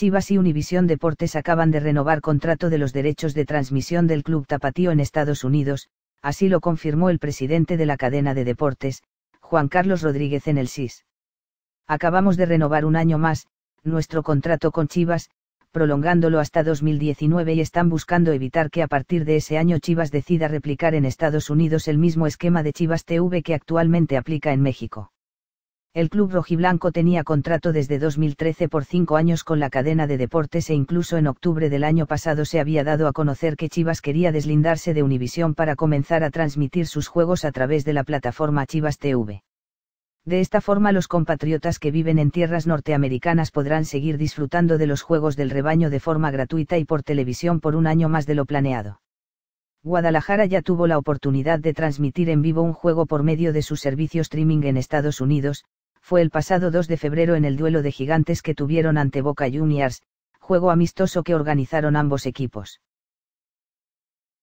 Chivas y Univisión Deportes acaban de renovar contrato de los derechos de transmisión del club tapatío en Estados Unidos, así lo confirmó el presidente de la cadena de deportes, Juan Carlos Rodríguez en el SIS. Acabamos de renovar un año más, nuestro contrato con Chivas, prolongándolo hasta 2019 y están buscando evitar que a partir de ese año Chivas decida replicar en Estados Unidos el mismo esquema de Chivas TV que actualmente aplica en México. El club rojiblanco tenía contrato desde 2013 por cinco años con la cadena de deportes e incluso en octubre del año pasado se había dado a conocer que Chivas quería deslindarse de Univisión para comenzar a transmitir sus juegos a través de la plataforma Chivas TV. De esta forma los compatriotas que viven en tierras norteamericanas podrán seguir disfrutando de los juegos del rebaño de forma gratuita y por televisión por un año más de lo planeado. Guadalajara ya tuvo la oportunidad de transmitir en vivo un juego por medio de su servicio streaming en Estados Unidos, fue el pasado 2 de febrero en el duelo de gigantes que tuvieron ante Boca Juniors, juego amistoso que organizaron ambos equipos.